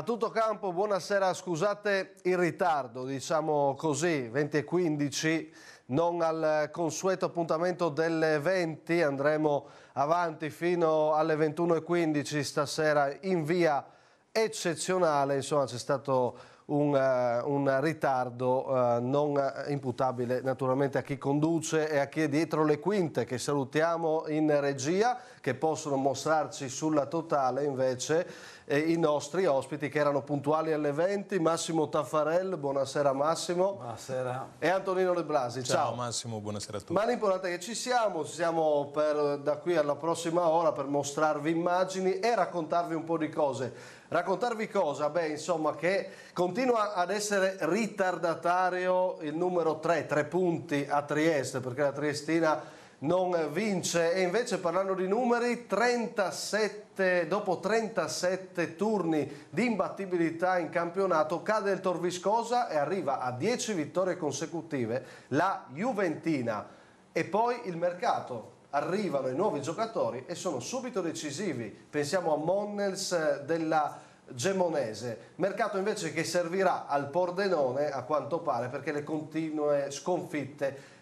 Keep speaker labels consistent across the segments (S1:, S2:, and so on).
S1: A tutto campo, buonasera, scusate il ritardo, diciamo così, 20 e 15, non al consueto appuntamento delle 20, andremo avanti fino alle 21 e 15 stasera in via eccezionale, insomma c'è stato un, uh, un ritardo uh, non imputabile naturalmente a chi conduce e a chi è dietro le quinte che salutiamo in regia che possono mostrarci sulla totale invece i nostri ospiti che erano puntuali alle 20, Massimo Taffarel, buonasera Massimo.
S2: Buonasera.
S1: E Antonino Lebrasi, ciao. Ciao
S2: Massimo, buonasera a tutti. Ma
S1: l'importante è che ci siamo, ci siamo per, da qui alla prossima ora per mostrarvi immagini e raccontarvi un po' di cose. Raccontarvi cosa? Beh, insomma, che continua ad essere ritardatario il numero 3, tre punti a Trieste, perché la Triestina non vince e invece parlando di numeri 37, dopo 37 turni di imbattibilità in campionato cade il Torviscosa e arriva a 10 vittorie consecutive la Juventina e poi il mercato arrivano i nuovi giocatori e sono subito decisivi pensiamo a Monnels eh, della Gemonese, mercato invece che servirà al Pordenone a quanto pare perché le continue sconfitte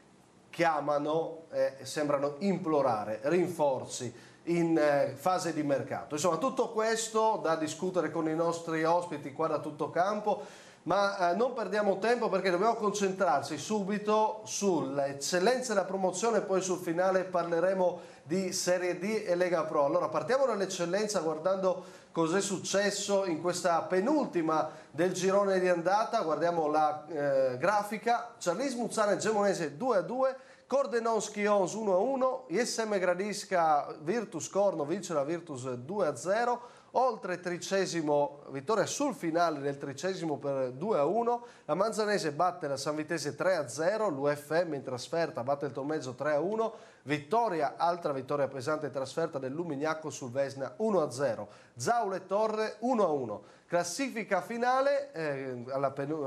S1: chiamano, eh, sembrano implorare rinforzi in eh, fase di mercato. Insomma, tutto questo da discutere con i nostri ospiti qua da tutto campo, ma eh, non perdiamo tempo perché dobbiamo concentrarci subito sull'eccellenza e la promozione, poi sul finale parleremo di Serie D e Lega Pro. Allora, partiamo dall'eccellenza guardando cos'è successo in questa penultima del girone di andata, guardiamo la eh, grafica, Charlis Muzzana e Gemonese 2 a 2, Cordenons Chions 1-1, ISM Gradisca Virtus Corno vince la Virtus 2-0, oltre tricesimo, vittoria sul finale del tricesimo per 2-1, la Manzanese batte la Sanvitese 3-0, l'UFM in trasferta batte il Tomezzo 3-1, vittoria, altra vittoria pesante in trasferta del Lumignacco sul Vesna 1-0, Zaule Torre 1-1. Classifica finale, eh,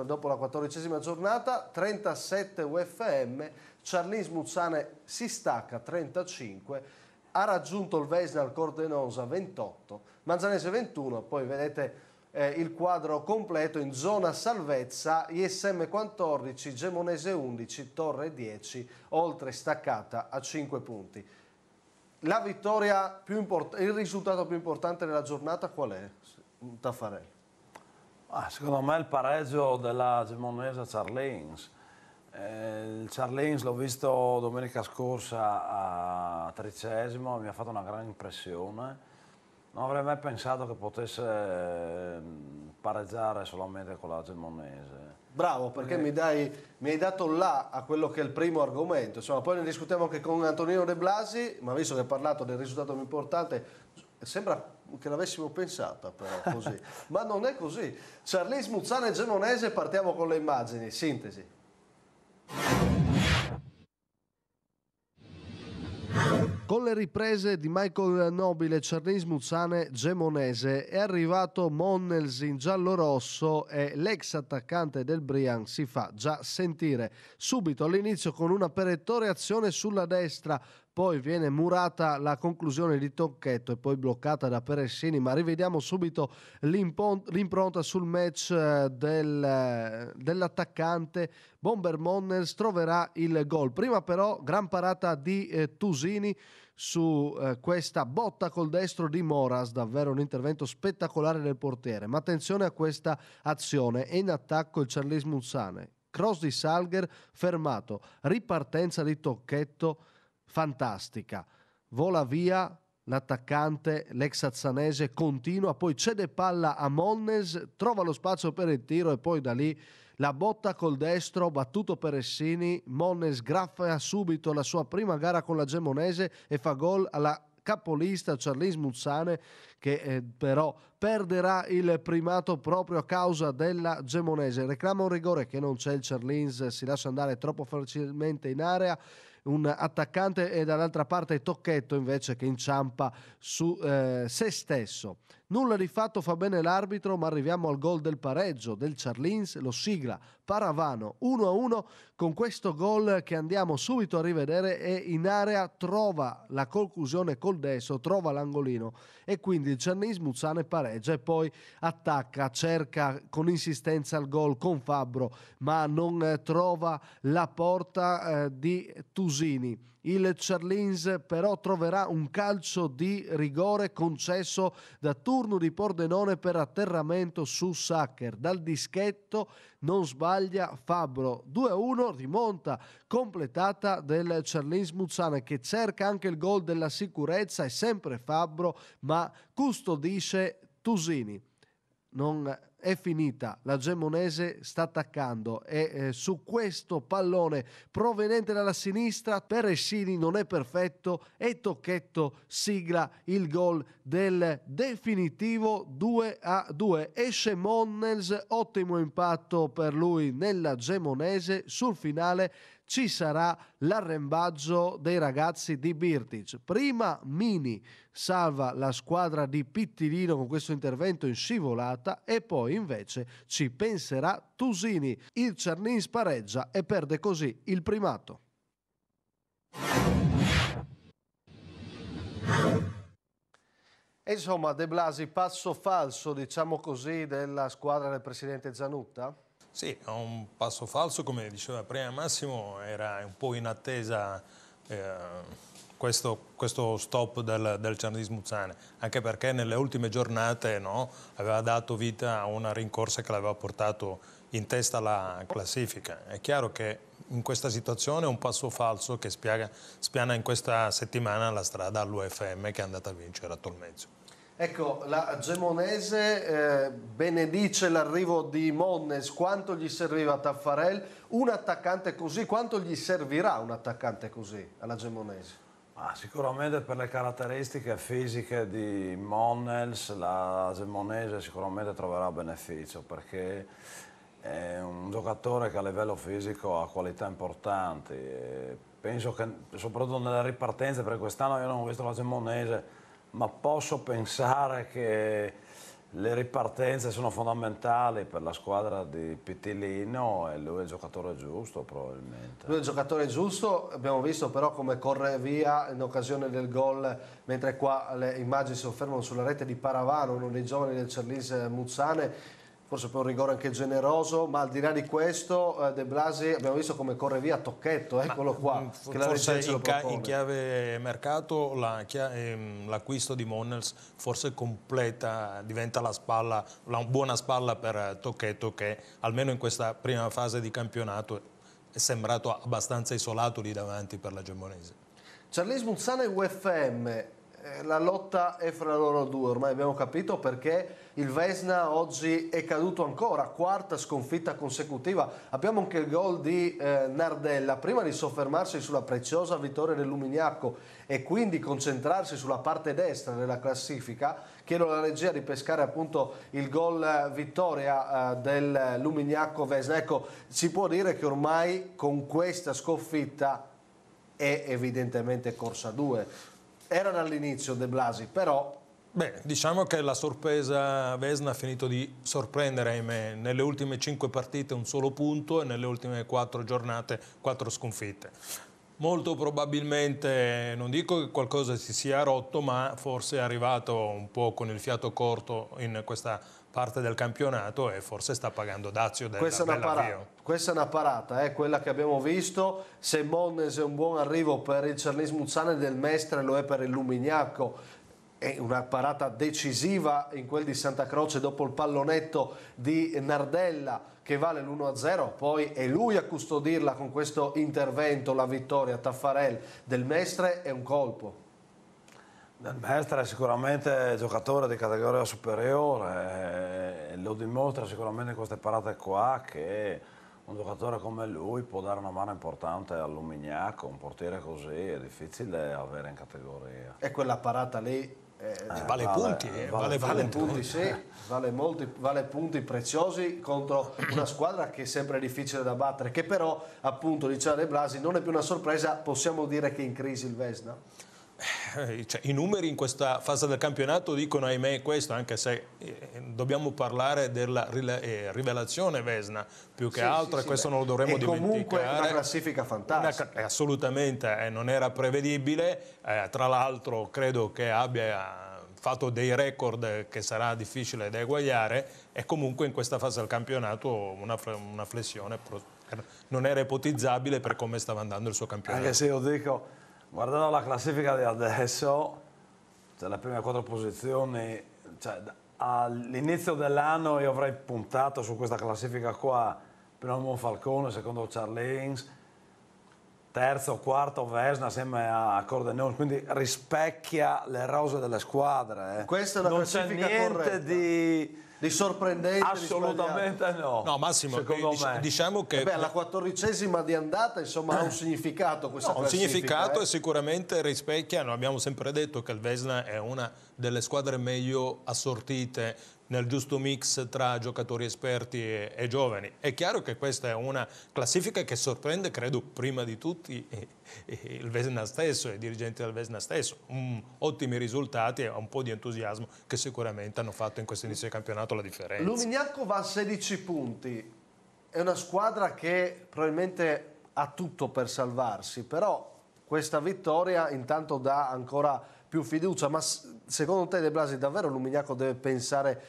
S1: dopo la quattordicesima giornata, 37 UFM Charlis Muzzane si stacca 35, ha raggiunto il Vesna al Cordenosa 28, Manzanese 21, poi vedete eh, il quadro completo in zona salvezza, ISM 14, Gemonese 11, Torre 10, oltre staccata a 5 punti. La vittoria più importante, il risultato più importante della giornata qual è, Taffarelli?
S3: Ah, secondo me il pareggio della Gemonese Charlins eh, il Charlens l'ho visto domenica scorsa a tredicesimo, mi ha fatto una gran impressione. Non avrei mai pensato che potesse ehm, pareggiare solamente con la Gemonese.
S1: Bravo, perché eh. mi, dai, mi, hai dato là a quello che è il primo argomento. Insomma, poi ne discutiamo anche con Antonino De Blasi, ma visto che hai parlato del risultato più importante, sembra che l'avessimo pensata però così. ma non è così. Charlene Smuzzane Gemonese, partiamo con le immagini, sintesi. Con le riprese di Michael Nobile, Cernis Muzzane, Gemonese è arrivato Monnels in giallo-rosso e l'ex attaccante del Brian si fa già sentire. Subito all'inizio con una perettoria azione sulla destra, poi viene murata la conclusione di Tocchetto e poi bloccata da Peressini, ma rivediamo subito l'impronta sul match eh, del, eh, dell'attaccante. Bomber Monners troverà il gol. Prima però gran parata di eh, Tusini su eh, questa botta col destro di Moras, davvero un intervento spettacolare del portiere. Ma attenzione a questa azione, è in attacco il Charlie Munzane. Cross di Salger fermato, ripartenza di Tocchetto fantastica. Vola via l'attaccante, l'ex azzanese continua, poi cede palla a Monnes, trova lo spazio per il tiro e poi da lì la botta col destro, battuto per Essini, Monnes graffa subito la sua prima gara con la Gemonese e fa gol alla capolista Charlis Muzzane che eh, però perderà il primato proprio a causa della Gemonese. Reclama un rigore che non c'è il Charlins, si lascia andare troppo facilmente in area un attaccante e dall'altra parte Tocchetto invece che inciampa su eh, se stesso. Nulla di fatto fa bene l'arbitro, ma arriviamo al gol del pareggio del Charlins, lo sigla Paravano 1-1. Con questo gol che andiamo subito a rivedere e in area trova la conclusione col destro, trova l'angolino e quindi il Charlins Muzzane pareggia e poi attacca, cerca con insistenza il gol con Fabbro, ma non eh, trova la porta eh, di Tusini il Charlins però troverà un calcio di rigore concesso da turno di Pordenone per atterramento su Sacker. Dal dischetto non sbaglia Fabbro. 2-1 rimonta completata del Charlins Muzzane che cerca anche il gol della sicurezza, è sempre Fabbro ma custodisce Tusini. Non è finita, la Gemonese sta attaccando e eh, su questo pallone proveniente dalla sinistra Perescini non è perfetto e Tocchetto sigla il gol del definitivo 2 a 2. Esce Monnels, ottimo impatto per lui nella Gemonese sul finale ci sarà l'arrembaggio dei ragazzi di Birtic. Prima Mini salva la squadra di Pittilino con questo intervento in scivolata e poi invece ci penserà Tusini. Il Cernin spareggia e perde così il primato. insomma, De Blasi, passo falso, diciamo così, della squadra del presidente Zanutta?
S2: Sì, è un passo falso, come diceva prima Massimo, era un po' in attesa eh, questo, questo, stop del, del Cianadis Muzzane, anche perché nelle ultime giornate no, aveva dato vita a una rincorsa che l'aveva portato in testa alla classifica. È chiaro che in questa situazione è un passo falso che spiaga, spiana in questa settimana la strada all'UFM che è andata a vincere a Tolmezzo.
S1: Ecco, la Gemonese eh, benedice l'arrivo di Monnes, quanto gli serviva Taffarel? Un attaccante così, quanto gli servirà un attaccante così alla Gemonese?
S3: Ah, sicuramente per le caratteristiche fisiche di Monnels, la Gemonese sicuramente troverà beneficio perché è un giocatore che a livello fisico ha qualità importanti. penso che soprattutto nelle ripartenze, perché quest'anno io non ho visto la Gemonese ma posso pensare che le ripartenze sono fondamentali per la squadra di Pitilino e lui è il giocatore giusto probabilmente.
S1: Lui è il giocatore giusto, abbiamo visto però come corre via in occasione del gol, mentre qua le immagini si soffermano sulla rete di Paravano, uno dei giovani del Cerlis Muzzane, forse per un rigore anche generoso, ma al di là di questo eh, De Blasi abbiamo visto come corre via Tocchetto, eccolo eh, qua. Mm, che forse in, ca- in,
S2: chiave mercato la chia- ehm, l'acquisto di Monnels forse completa, diventa la spalla, la buona spalla per Tocchetto che almeno in questa prima fase di campionato è sembrato abbastanza isolato lì davanti per la Gemonese.
S1: Charles Muzzana e UFM, eh, la lotta è fra loro due, ormai abbiamo capito perché il Vesna oggi è caduto ancora, quarta sconfitta consecutiva. Abbiamo anche il gol di eh, Nardella, prima di soffermarsi sulla preziosa vittoria del Lumignacco e quindi concentrarsi sulla parte destra della classifica, chiedo alla regia di pescare appunto il gol eh, vittoria eh, del Lumignacco Vesna. Ecco, si può dire che ormai con questa sconfitta è evidentemente corsa 2 erano all'inizio De Blasi, però...
S2: Beh, diciamo che la sorpresa Vesna ha finito di sorprendere, ahimè, nelle ultime cinque partite un solo punto e nelle ultime quattro giornate quattro sconfitte. Molto probabilmente, non dico che qualcosa si sia rotto, ma forse è arrivato un po' con il fiato corto in questa parte del campionato e forse sta pagando dazio del questa, bella, è una parata,
S1: questa è una parata, eh, quella che abbiamo visto. Se Monnes è un buon arrivo per il Cernis Muzzane del Mestre, lo è per il Lumignacco. È una parata decisiva in quel di Santa Croce dopo il pallonetto di Nardella che vale l'1-0, poi è lui a custodirla con questo intervento, la vittoria Taffarel del Mestre è un colpo.
S3: Il Mestre è sicuramente giocatore di categoria superiore, eh, lo dimostra sicuramente in queste parate qua che un giocatore come lui può dare una mano importante all'Umignaco, un portiere così è
S1: difficile avere in categoria. E quella parata lì eh, eh vale, vale, punti, eh, vale, vale, vale punti, sì, vale, molti, vale punti preziosi contro una squadra che è sempre difficile da battere, che però appunto diceva De Blasi non è più una sorpresa, possiamo dire che è in crisi il Vesna?
S2: Eh, cioè, i numeri in questa fase del campionato dicono ahimè questo, anche se eh, dobbiamo parlare della eh, rivelazione Vesna più che sì, altro, sì, sì, questo beh. non lo dovremmo e dimenticare. comunque una classifica fantastica. Una, eh, assolutamente, eh, non era prevedibile, eh, tra l'altro credo che abbia fatto dei record che sarà difficile da eguagliare e comunque in questa fase del campionato una, una flessione non era ipotizzabile per come stava andando il suo campionato. Anche se io dico Guardando la classifica di adesso, cioè le prime quattro posizioni,
S3: cioè, all'inizio dell'anno io avrei puntato su questa classifica qua, primo Monfalcone, secondo Charlins, terzo, quarto Vesna assieme a Cordenone quindi rispecchia le rose delle squadre. Eh. Questa è la non classifica corretta. Non c'è niente
S1: di di sorprendente. Assolutamente no. No, Massimo, eh, Secondo dic- me. diciamo che. beh, alla quattordicesima di andata, insomma, ha un significato questa no, Un significato eh. e
S2: sicuramente rispecchiano. Abbiamo sempre detto che il Vesna è una delle squadre meglio assortite nel giusto mix tra giocatori esperti e, e giovani. È chiaro che questa è una classifica che sorprende, credo, prima di tutti il Vesna stesso e i dirigenti del Vesna stesso. Um, ottimi risultati e un po' di entusiasmo che sicuramente hanno fatto in questo inizio di campionato la differenza.
S1: Lumignacco va a 16 punti, è una squadra che probabilmente ha tutto per salvarsi, però questa vittoria intanto dà ancora più fiducia, ma secondo te De Blasi davvero Lumignacco deve pensare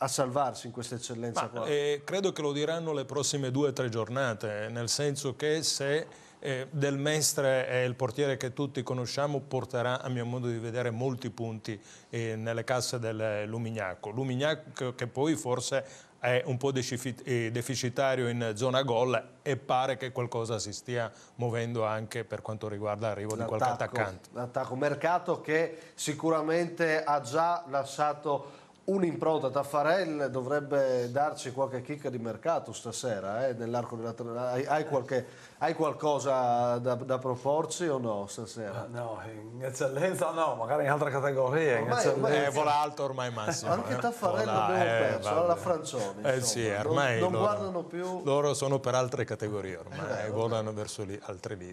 S1: a salvarsi in questa eccellenza Ma,
S2: eh, credo che lo diranno le prossime due o tre giornate, eh, nel senso che se eh, Del Mestre è il portiere che tutti conosciamo, porterà a mio modo di vedere molti punti eh, nelle casse del Lumignaco. Lumignaco che poi forse è un po' eh, deficitario in zona gol e pare che qualcosa si stia muovendo anche per quanto riguarda l'arrivo di qualche attaccante.
S1: L'attacco, mercato che sicuramente ha già lasciato Un'impronta Taffarel dovrebbe darci qualche chicca di mercato stasera, eh, nell'arco della hai, hai qualche hai qualcosa da, da, proporci o no stasera? No,
S2: in eccellenza no, magari in altre categorie. Ormai, in ormai eh, vola alto ormai Massimo. Anche Taffarello eh. vola, abbiamo eh, perso, vabbè. alla Francioni. Eh, sì, ormai non, non guardano più. Loro sono per altre categorie ormai, eh, eh volano verso lì, altre lì.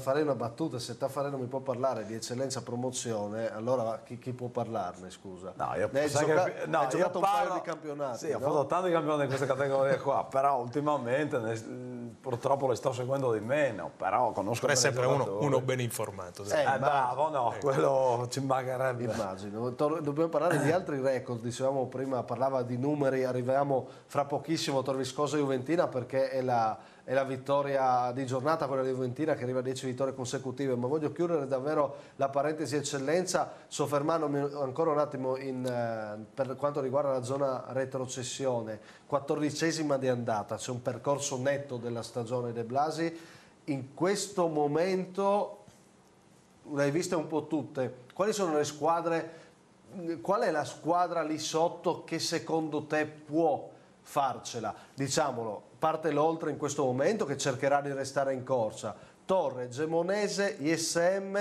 S1: farei una battuta, se Taffarello mi può parlare di eccellenza promozione, allora chi, chi può parlarne, scusa? No, io, ne gioca- che, no, io parlo, un paio di campionati. Sì, no? ho fatto
S3: tanti campionati in questa categoria qua, però ultimamente... Ne, mm, purtroppo le sto seguendo di meno, però conosco Però è sempre uno, uno, ben
S2: informato. Sì. Eh, eh, bravo, no, eh.
S1: quello ci mancherebbe. Immagino. Dobbiamo parlare di altri record, dicevamo prima, parlava di numeri, arriviamo fra pochissimo a Torviscosa Juventina perché è la è la vittoria di giornata, quella di Juventina che arriva a 10 vittorie consecutive, ma voglio chiudere davvero la parentesi eccellenza soffermandomi ancora un attimo in, eh, per quanto riguarda la zona retrocessione, quattordicesima di andata, c'è un percorso netto della stagione De Blasi, in questo momento le hai viste un po' tutte, quali sono le squadre, qual è la squadra lì sotto che secondo te può farcela. Diciamolo, parte l'oltre in questo momento che cercherà di restare in corsa. Torre, Gemonese, ISM,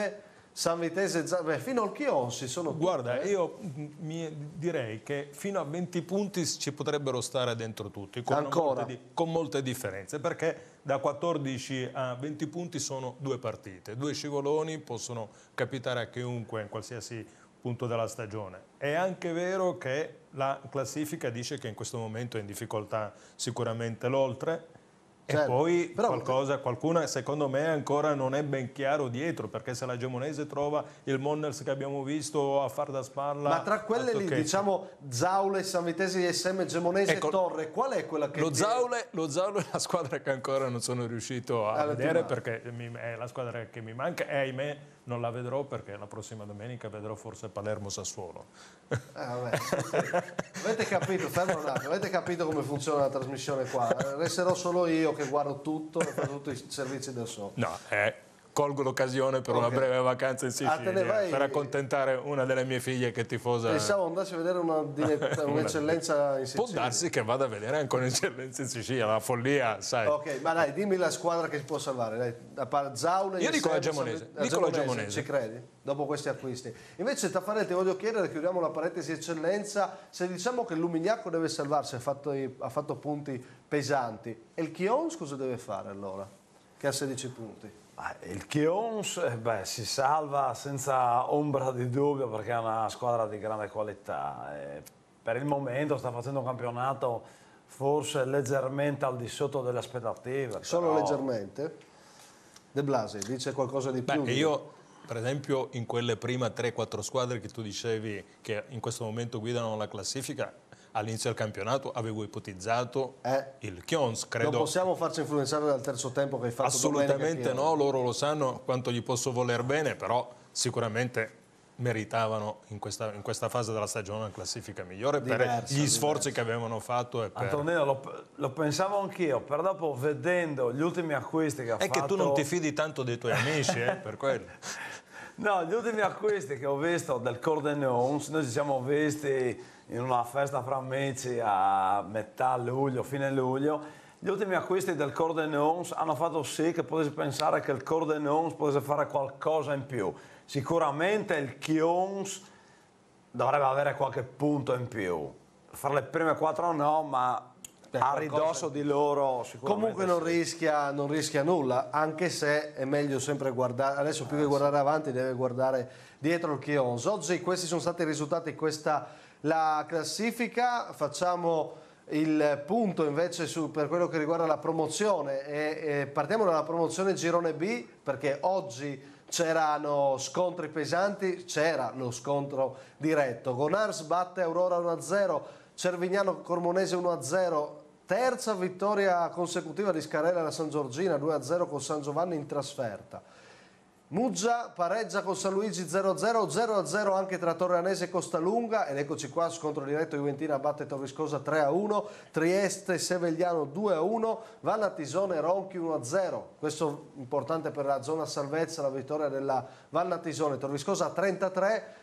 S1: San Vitese, Beh, fino al Chionsi sono Guarda, tutte. Eh. io
S2: direi che fino a 20 punti ci potrebbero stare dentro tutti, con, Ancora. Molte, con molte differenze, perché da 14 a 20 punti sono due partite, due scivoloni possono capitare a chiunque in qualsiasi punto della stagione. È anche vero che la classifica dice che in questo momento è in difficoltà sicuramente l'oltre, Certo. E poi Però, qualcosa, qualcuna secondo me ancora non è ben chiaro dietro, perché se la Gemonese trova il Monners che abbiamo visto a far da spalla... Ma tra quelle lì, diciamo
S1: Zaule, Samitesi, SM, Gemonese ecco, Torre, qual è quella che... Lo Zaule,
S2: lo Zaule, è la squadra che ancora non sono riuscito a allora, vedere, perché mi, è la squadra che mi manca e ahimè non la vedrò perché la prossima domenica vedrò forse Palermo Sassuolo.
S1: Ah, vabbè. avete capito, fermo un attimo, avete capito come funziona la trasmissione qua? Resterò solo io che guardo tutto e faccio tutti i servizi del sole. No, eh colgo
S2: l'occasione per okay. una breve vacanza in Sicilia ah, vai... per accontentare una delle mie figlie che è tifosa. Pensavo
S1: andassi a vedere un'eccellenza
S2: una... in Sicilia. Può darsi che vada a vedere anche un'eccellenza in Sicilia, la follia, sai. Ok,
S1: ma dai, dimmi la squadra che si può salvare. Dai, a par- Zaune Io dico la Gemonese. dico la Gemonese. Ci credi? Dopo questi acquisti. Invece Taffarelli ti voglio chiedere, chiudiamo la parentesi eccellenza, se diciamo che Lumignacco deve salvarsi, ha fatto, ha fatto punti pesanti, e il Chions cosa deve fare allora? che ha 16 punti. Il Chions
S3: eh, beh, si salva senza ombra di dubbio perché è una squadra di grande qualità. E eh, per il momento sta facendo un campionato forse leggermente al
S1: di sotto delle aspettative. Solo però... leggermente? De Blasi dice qualcosa di più? Beh, io
S2: per esempio in quelle prime 3-4 squadre che tu dicevi che in questo momento guidano la classifica all'inizio del campionato avevo ipotizzato eh, il Chions, credo. Non
S1: possiamo farci influenzare dal terzo tempo che hai fatto Assolutamente no,
S2: loro lo sanno quanto gli posso voler bene, però sicuramente meritavano in questa, in questa, fase della stagione una classifica migliore diversa, per gli sforzi che avevano fatto. E per... Antonino,
S3: lo, lo pensavo anch'io, però dopo vedendo gli ultimi acquisti che ha È fatto... È che tu non ti fidi
S2: tanto dei tuoi amici, eh, per quello.
S3: No, gli ultimi acquisti che ho visto del Cordeneons, noi ci siamo visti in una festa fra amici a metà luglio, fine luglio, gli ultimi acquisti del Cordenons hanno fatto sì che potessi pensare che il Cordenons potesse fare qualcosa in più. Sicuramente il Chions dovrebbe avere qualche punto in più. Fra le prime
S1: quattro no, ma a ridosso di
S3: loro sicuramente. Comunque non,
S1: sì. rischia, non rischia, nulla, anche se è meglio sempre guardare, adesso più ah, che sì. guardare avanti deve guardare dietro il Chions. Oggi questi sono stati i risultati di questa la classifica, facciamo il punto invece su, per quello che riguarda la promozione e, e partiamo dalla promozione girone B perché oggi c'erano scontri pesanti, c'era lo scontro diretto. Gonars batte Aurora 1-0, Cervignano Cormonese 1-0, terza vittoria consecutiva di Scarella alla San Giorgina 2-0 con San Giovanni in trasferta. Muggia pareggia con San Luigi 0-0, 0-0 anche tra Torreanese e Costalunga ed eccoci qua scontro diretto Juventina batte Torriscosa 3-1, Trieste Sevegliano 2-1, Valnatisone Ronchi 1-0, questo importante per la zona salvezza la vittoria della Valnatisone, Torriscosa 33,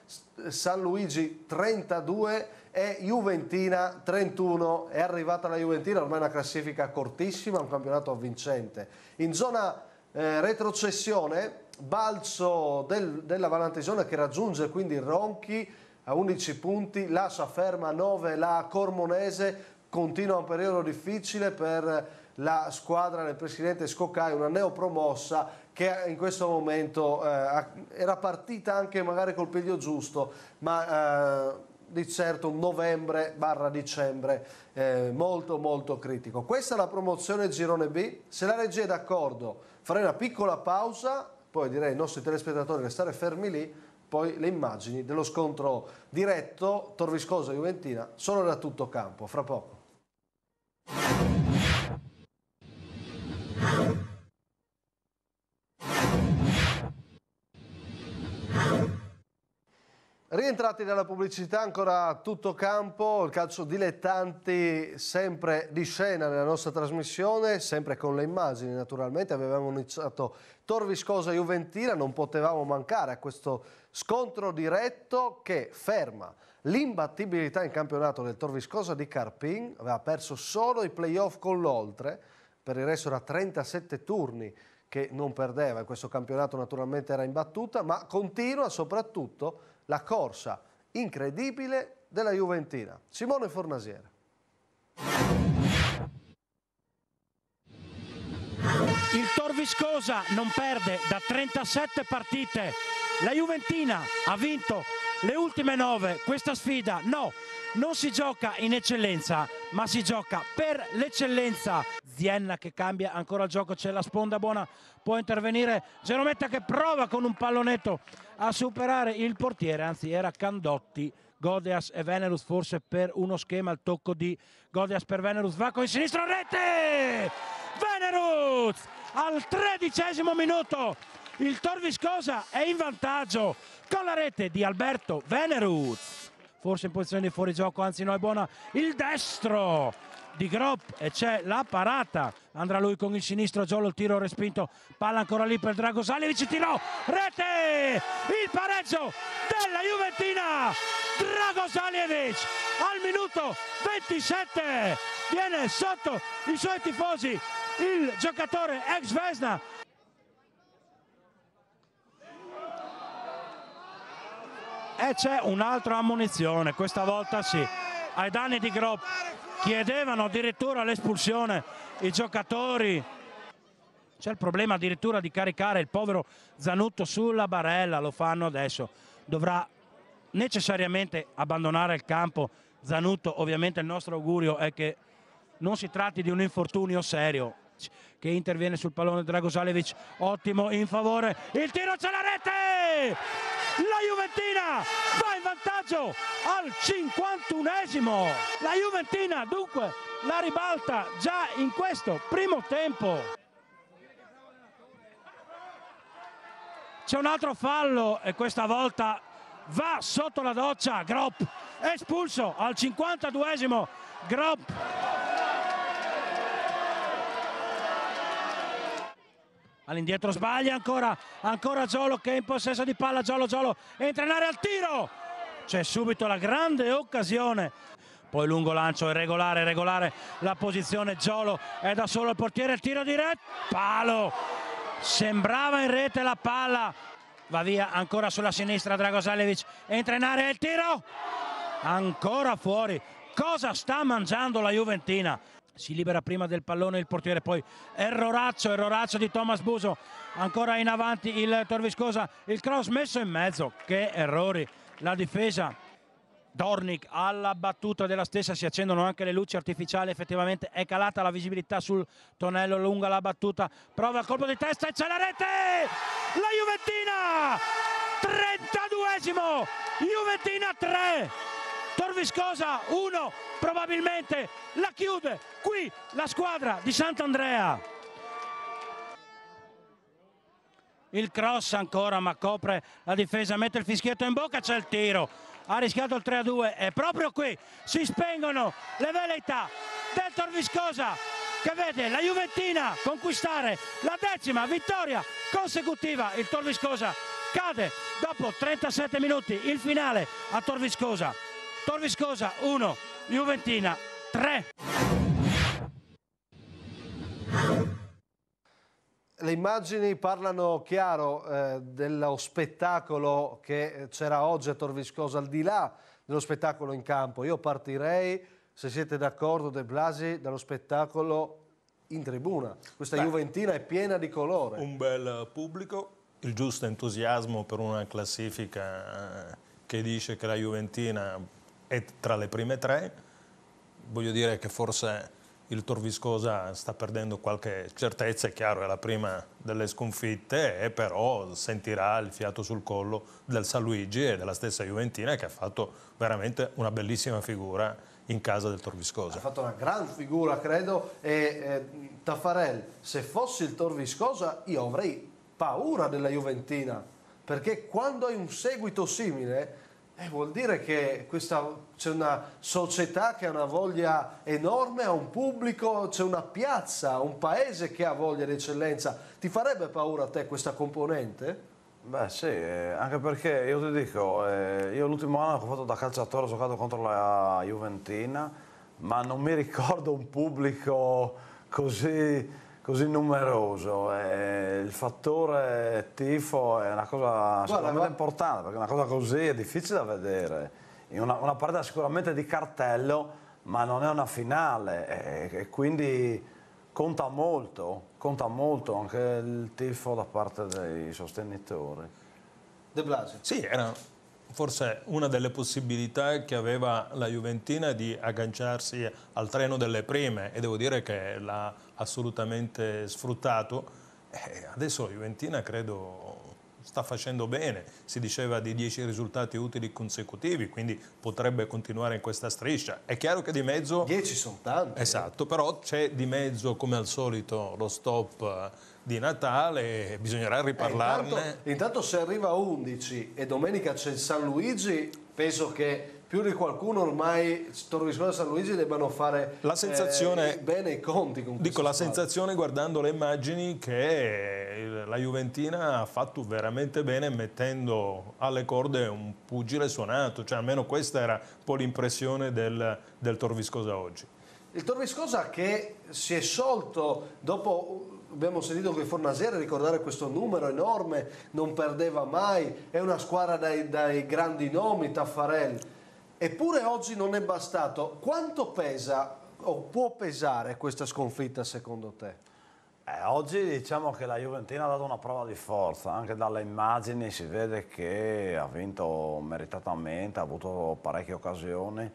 S1: San Luigi 32 e Juventina 31, è arrivata la Juventina, ormai una classifica cortissima, un campionato avvincente. In zona eh, retrocessione balzo del, della Valantesona che raggiunge quindi Ronchi a 11 punti, lascia ferma 9, la Cormonese continua un periodo difficile per la squadra del presidente Scoccai, una neopromossa che in questo momento eh, era partita anche magari col piglio giusto, ma eh, di certo novembre barra dicembre eh, molto molto critico. Questa è la promozione Girone B, se la regia è d'accordo farei una piccola pausa poi direi ai nostri telespettatori che stare fermi lì, poi le immagini dello scontro diretto Torviscosa-Juventina sono da tutto campo, fra poco. Rientrati dalla pubblicità ancora tutto campo, il calcio dilettanti sempre di scena nella nostra trasmissione, sempre con le immagini naturalmente, avevamo iniziato Torviscosa Juventina, non potevamo mancare a questo scontro diretto che ferma l'imbattibilità in campionato del Torviscosa di Carpin, aveva perso solo i playoff con l'Oltre, per il resto era 37 turni che non perdeva, in questo campionato naturalmente era imbattuta, ma continua soprattutto la corsa incredibile della Juventina. Simone Fornasiere. Il Tor Viscosa non perde da 37
S4: partite. La Juventina ha vinto le ultime 9. Questa sfida no, non si gioca in eccellenza, ma si gioca per l'eccellenza. Zienna che cambia ancora il gioco, c'è la sponda buona, può intervenire Gerometta che prova con un pallonetto a superare il portiere, anzi era Candotti. Godeas e Venerus forse per uno schema il tocco di Godeas per Venerus va con il sinistro a rete Venerus al tredicesimo minuto il Tor Viscosa è in vantaggio con la rete di Alberto Venerus forse in posizione di fuorigioco anzi no è buona il destro di Grop e c'è la parata. Andrà lui con il sinistro, Giolo il tiro respinto, palla ancora lì per Drago tirò, rete! Il pareggio della Juventina! Drago al minuto 27 viene sotto i suoi tifosi il giocatore ex Vesna e c'è un'altra ammunizione questa volta sì, ai danni di Grop chiedevano addirittura l'espulsione i giocatori. C'è il problema addirittura di caricare il povero Zanutto sulla barella, lo fanno adesso. Dovrà necessariamente abbandonare il campo Zanutto, ovviamente il nostro augurio è che non si tratti di un infortunio serio che interviene sul pallone Dragosalevic, ottimo in favore, il tiro c'è la rete! La Juventina va in vantaggio al 51esimo. La Juventina dunque la ribalta già in questo primo tempo. C'è un altro fallo e questa volta va sotto la doccia Gropp. Espulso al 52esimo Gropp. all'indietro sbaglia ancora, ancora Giolo che è in possesso di palla, Giolo Giolo entra in area al tiro, c'è subito la grande occasione, poi lungo lancio irregolare, regolare la posizione, Giolo è da solo il portiere, il tiro diretto, palo, sembrava in rete la palla, va via ancora sulla sinistra Dragosalevic, entra in area il tiro, ancora fuori, cosa sta mangiando la Juventina? si libera prima del pallone il portiere, poi erroraccio, erroraccio di Thomas Buso, ancora in avanti il Torviscosa, il cross messo in mezzo, che errori, la difesa, Dornic alla battuta della stessa, si accendono anche le luci artificiali, effettivamente è calata la visibilità sul tonnello, lunga la battuta, prova il colpo di testa e c'è la rete, la Juventina, 32esimo, Juventina 3, Torviscosa 1, probabilmente la chiude qui la squadra di Sant'Andrea. Il cross ancora ma copre la difesa, mette il fischietto in bocca, c'è il tiro. Ha rischiato il 3-2 a e proprio qui si spengono le veleità del Torviscosa che vede la Juventina conquistare la decima vittoria consecutiva. Il Torviscosa cade dopo 37 minuti il finale a Torviscosa. Torviscosa 1, Juventina 3.
S1: Le immagini parlano chiaro eh, dello spettacolo che c'era oggi a Torviscosa, al di là dello spettacolo in campo. Io partirei, se siete d'accordo De Blasi, dallo spettacolo in tribuna. Questa Beh, Juventina è piena di colore. Un bel pubblico,
S2: il giusto entusiasmo per una classifica eh, che dice che la Juventina è tra le prime tre. Voglio dire che forse il Tor Viscosa sta perdendo qualche certezza, è chiaro, è la prima delle sconfitte, e però sentirà il fiato sul collo del San Luigi e della stessa Juventina che ha fatto veramente una bellissima figura in casa del Tor Viscosa. Ha fatto
S1: una gran figura, credo, e eh, Taffarel, se fossi il Tor Viscosa io avrei paura della Juventina, perché quando hai un seguito simile eh, vuol dire che c'è una società che ha una voglia enorme, ha un pubblico, c'è una piazza, un paese che ha voglia di eccellenza. Ti farebbe paura a te questa componente?
S3: Beh sì, eh, anche perché io ti dico, eh, io l'ultimo anno che ho fatto da calciatore ho giocato contro la Juventina, ma non mi ricordo un pubblico così così numeroso. E eh, il fattore tifo è una cosa sicuramente Guarda, importante, perché una cosa così è difficile da vedere. Una, una, partita sicuramente di cartello, ma non è una finale e, eh, e quindi conta molto, conta molto anche il tifo da parte dei sostenitori.
S2: De Blasio. Sì, era forse una delle possibilità che aveva la Juventina di agganciarsi al treno delle prime e devo dire che l'ha assolutamente sfruttato. E eh, adesso la Juventina credo sta facendo bene, si diceva di 10 risultati utili consecutivi, quindi potrebbe continuare in questa striscia. È chiaro che di mezzo... 10 sono tanti. Eh. Esatto, però c'è di mezzo come al solito lo stop di Natale, bisognerà eh, riparlarne. Eh, intanto,
S1: intanto, se arriva a 11 e domenica c'è il San Luigi, penso che più di qualcuno ormai Torriscola e San Luigi debbano fare la sensazione, eh, bene i conti. Con dico la spazio.
S2: sensazione guardando le immagini che eh, la Juventina ha fatto veramente bene mettendo alle corde un pugile suonato, cioè almeno questa era un po'
S1: l'impressione
S2: del, del Torviscosa oggi.
S1: Il Torviscosa che si è sciolto dopo abbiamo sentito che Fornasera ricordare questo numero enorme, non perdeva mai, è una squadra dai, dai grandi nomi, Taffarel. Eppure oggi non è bastato. Quanto pesa o può pesare questa sconfitta secondo te?
S3: Eh, oggi diciamo che la Juventina ha dato una prova di forza, anche dalle immagini si vede che ha vinto meritatamente, ha avuto parecchie occasioni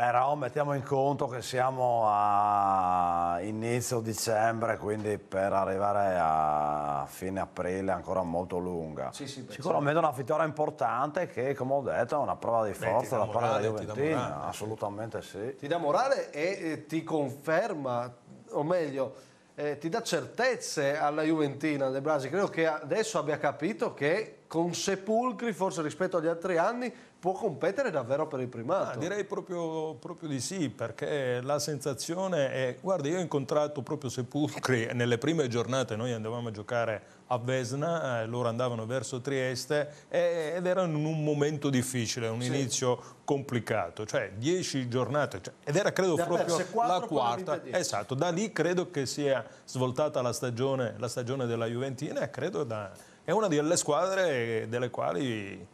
S3: però mettiamo in conto che siamo a inizio dicembre, quindi per arrivare a fine aprile è ancora molto lunga. Sì, sì, Sicuramente certo. una vittoria importante che, come ho detto, è una prova di forza Beh, da parte della Juventina, assolutamente sì. Ti dà morale
S1: e ti conferma, o meglio, eh, ti dà certezze alla Juventina De Brasi. Credo che adesso abbia capito che con Sepulcri, forse rispetto agli altri anni, può competere davvero per il primato. Ah, direi
S2: proprio, proprio, di sì, perché la sensazione è... Guarda, io ho incontrato proprio Sepulcri nelle prime giornate, noi andavamo a giocare a Vesna, eh, loro andavano verso Trieste eh, ed era in un momento difficile, un sì. inizio complicato, cioè 10 giornate, cioè, ed era credo da proprio la quarta. Esatto, da lì credo che sia svoltata la stagione, la stagione della Juventina, eh, credo da, è una delle squadre delle quali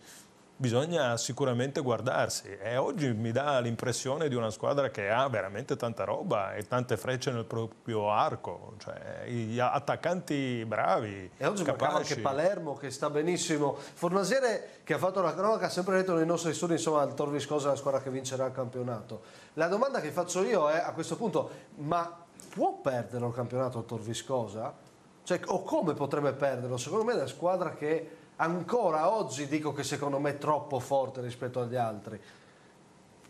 S2: bisogna sicuramente guardarsi e oggi mi dà l'impressione di una squadra che ha veramente tanta roba e tante frecce nel proprio
S1: arco, cioè, gli attaccanti bravi.
S2: E oggi mancava anche Palermo
S1: che sta benissimo, Fornasiere che ha fatto la cronaca ha sempre detto nei nostri studi insomma il Tor Viscosa è la squadra che vincerà il campionato. La domanda che faccio io è a questo punto ma può perdere il campionato il Tor Viscosa? Cioè, o come potrebbe perderlo? Secondo me è una squadra che ancora oggi dico che secondo me è troppo forte rispetto agli altri.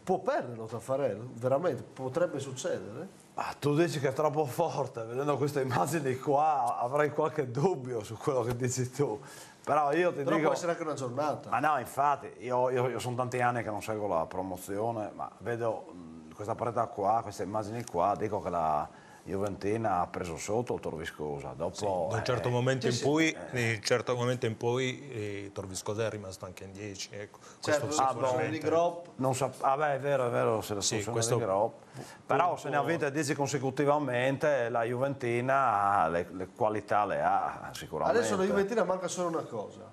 S1: Può perderlo Taffarel, veramente, potrebbe succedere. Ma tu dici che è troppo forte,
S3: vedendo queste immagini qua avrei qualche dubbio su quello che dici tu. Però io ti Però dico... può essere
S1: anche una giornata.
S3: Ma no, infatti, io, io, io sono tanti anni che non seguo la promozione, ma vedo questa partita qua, queste immagini qua, dico che la Juventina ha preso sotto il Torviscosa. Dopo, sì, da, un eh, certo eh, sì, poi,
S2: eh. un certo momento in poi, eh, Torviscosa è rimasto anche in 10. Ecco. Certo, questo ah, sicuramente... non sa... ah,
S3: beh, è vero, è vero, se la sì, questo... di Gropp. Però se ne ha vinte 10 consecutivamente, la Juventina le, le qualità le ha sicuramente. Adesso la
S1: Juventina manca solo una cosa,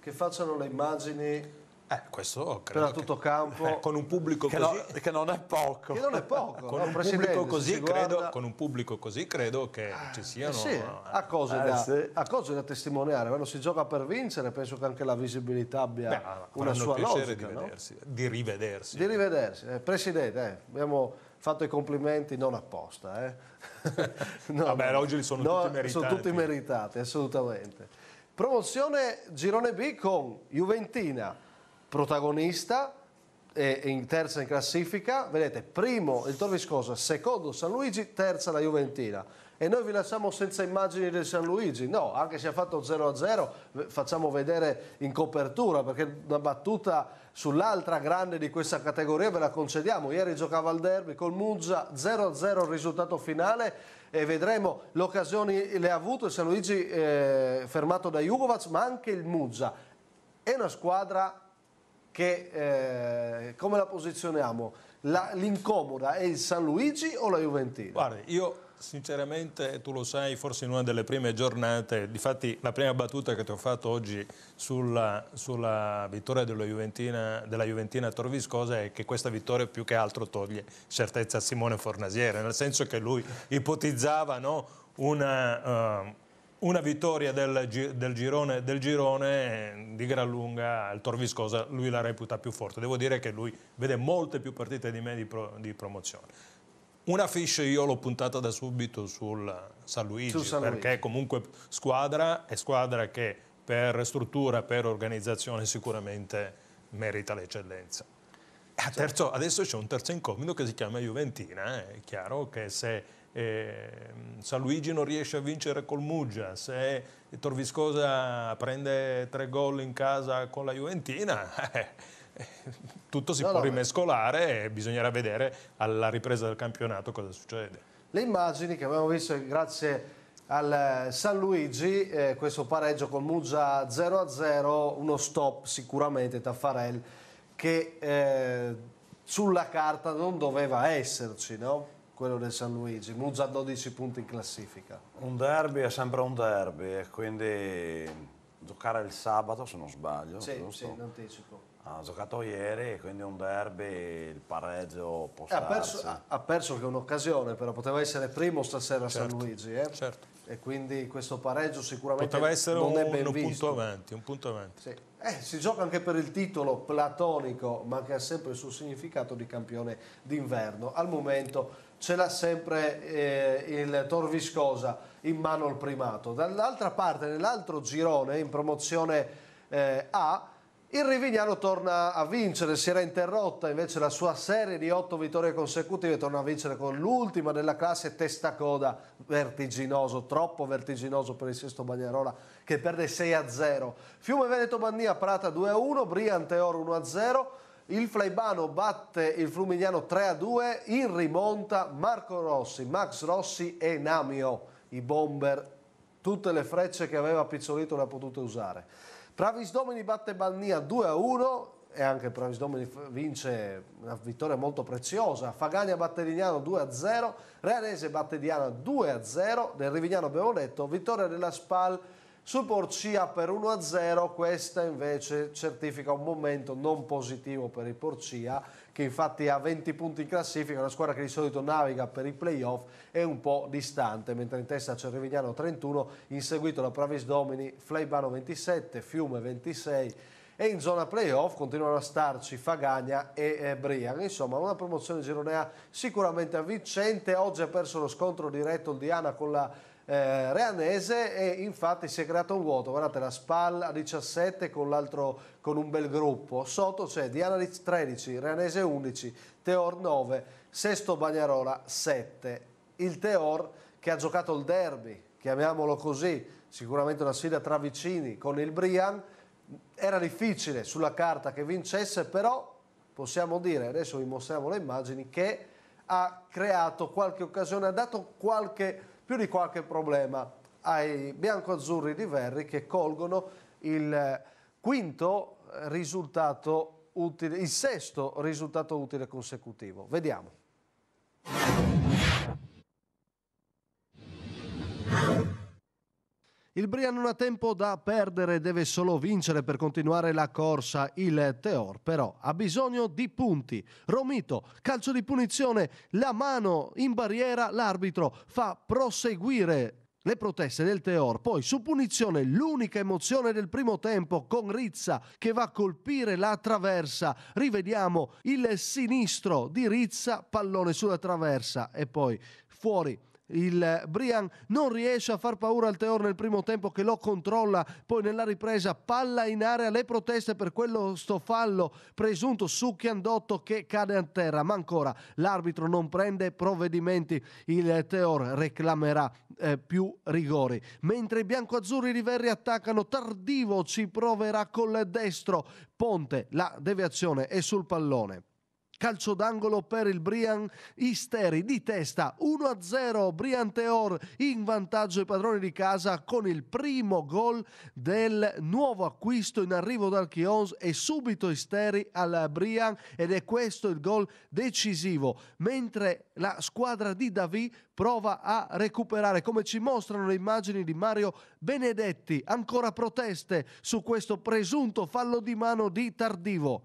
S1: che facciano le immagini eh, questo credo. Per tutto campo. Eh, con un pubblico che così. No, che non è poco. Che non è poco. con, no? un pubblico così, credo,
S2: con un pubblico così credo che ah, ci eh siano. Eh sì, a cose, eh, da, sì.
S1: a cose, da, testimoniare. Quando si gioca per vincere, penso che anche la visibilità abbia Beh, una sua logica. Di,
S2: vedersi, no? di rivedersi. Di rivedersi.
S1: Eh, Presidente, abbiamo fatto i complimenti non apposta. Eh. no, Vabbè,
S2: oggi li sono tutti meritati. Sono tutti
S1: meritati, assolutamente. Promozione Girone B con Juventina, protagonista in terza in classifica, vedete primo il Torviscosa secondo San Luigi, terza la Juventina. E noi vi lasciamo senza immagini del San Luigi, no, anche se ha fatto 0-0, facciamo vedere in copertura perché una battuta sull'altra grande di questa categoria ve la concediamo. Ieri giocava al derby col Muggia, 0-0 il risultato finale e vedremo le occasioni le ha avute il San Luigi eh, fermato da Jugovac ma anche il Muggia. È una squadra che eh, come la posizioniamo? l'incomoda è il San Luigi o la Juventina? Guarda,
S2: io sinceramente tu lo sai forse in una delle prime giornate difatti la prima battuta che ti ho fatto oggi sulla, sulla vittoria della Juventina, della Juventina Torviscosa è che questa vittoria più che altro toglie certezza a Simone Fornasiere nel senso che lui ipotizzava no, una, uh, una vittoria del, del, girone, del, girone, eh, di gran lunga il Torviscosa lui la reputa più forte. Devo dire che lui vede molte più partite di me di, pro, di promozione. Una fish io l'ho puntata da subito sul San Luigi, San Luigi. perché comunque squadra è squadra che per struttura, per organizzazione sicuramente merita l'eccellenza. Certo. Adesso c'è un terzo incomodo che si chiama Juventina, eh. è chiaro che se eh, San Luigi non riesce a vincere col Muggia, se eh. Torviscosa prende tre gol in casa con la Juventina, eh, tutto si no, può no, rimescolare e bisognerà vedere alla ripresa del campionato cosa succede.
S1: Le immagini che abbiamo visto grazie al San Luigi, eh, questo pareggio col Muggia 0-0, uno stop sicuramente Taffarel che eh, sulla carta non doveva esserci, no? quello del San Luigi, Muzza 12 punti in classifica.
S3: Un derby è sempre un derby, quindi giocare il sabato se non sbaglio. Sì, giusto? sì,
S1: in anticipo.
S3: Ha giocato ieri, quindi un derby, il
S2: pareggio può eh, ha perso,
S1: ha perso che un'occasione, però poteva essere primo stasera certo, a San certo. Luigi. Eh? Certo e quindi questo pareggio sicuramente poteva essere non un, è ben un visto. punto
S2: avanti, un punto avanti. Sì.
S1: Eh, si gioca anche per il titolo platonico ma che ha sempre il suo significato di campione d'inverno al momento ce l'ha sempre eh, il Viscosa in mano al primato dall'altra parte nell'altro girone in promozione eh, A il Rivignano torna a vincere, si era interrotta invece la sua serie di otto vittorie consecutive, torna a vincere con l'ultima della classe testacoda, vertiginoso, troppo vertiginoso per il Sesto Bagnarola che perde 6-0. Fiume Veneto Bannia Prata 2-1, Briante Oro 1-0. Il Flaibano batte il Flumignano 3-2, in rimonta Marco Rossi, Max Rossi e Namio, i bomber, tutte le frecce che aveva Pizzolito le ha potute usare. Pravis Domini batte Bannia 2 a 1 e anche Pravis Domini vince una vittoria molto preziosa. Fagania batte Lignano 2 a 0, Reanese batte Diana 2 a 0, del Rivignano abbiamo detto, vittoria della Spal su Porcia per 1 a 0, questa invece certifica un momento non positivo per il Porcia che infatti ha 20 punti in classifica, una squadra che di solito naviga per i playoff, è un po' distante, mentre in testa c'è Rivignano 31, inseguito da Pravis Domini, Flaibano 27, Fiume 26 e in zona playoff continuano a starci Fagagna e eh, Brian. Insomma, una promozione gironea sicuramente avvincente. Oggi ha perso lo scontro diretto il Diana con la eh, Reanese e infatti si è creato un vuoto, guardate la Spal a 17 con l'altro con un bel gruppo, sotto c'è Diana 13, Reanese 11, Teor 9, Sesto Bagnarola 7. Il Teor che ha giocato il derby, chiamiamolo così, sicuramente una sfida tra vicini con il Brian, era difficile sulla carta che vincesse, però possiamo dire, adesso vi mostriamo le immagini, che ha creato qualche occasione, ha dato qualche più di qualche problema ai biancoazzurri di Verri che colgono il eh, quinto risultato utile, il sesto risultato utile consecutivo. Vediamo. Il Bria non ha tempo da perdere, deve solo vincere per continuare la corsa. Il Teor però ha bisogno di punti. Romito, calcio di punizione, la mano in barriera, l'arbitro fa proseguire le proteste del Teor, poi su punizione l'unica emozione del primo tempo con Rizza che va a colpire la traversa. Rivediamo il sinistro di Rizza, pallone sulla traversa e poi fuori il Brian non riesce a far paura al Teor nel primo tempo che lo controlla, poi nella ripresa palla in area, le proteste per quello sto fallo presunto su Chiandotto che cade a terra, ma ancora l'arbitro non prende provvedimenti, il Teor reclamerà eh, più rigori. Mentre i biancoazzurri di Verri attaccano, Tardivo ci proverà col destro, Ponte la deviazione è sul pallone calcio d'angolo per il Brian Isteri di testa 1-0 Brian Teor in vantaggio ai padroni di casa con il primo gol del nuovo acquisto in arrivo dal Chions e subito Isteri al Brian ed è questo il gol decisivo mentre la squadra di Davi prova a recuperare come ci mostrano le immagini di Mario Benedetti ancora proteste su questo presunto fallo di mano di Tardivo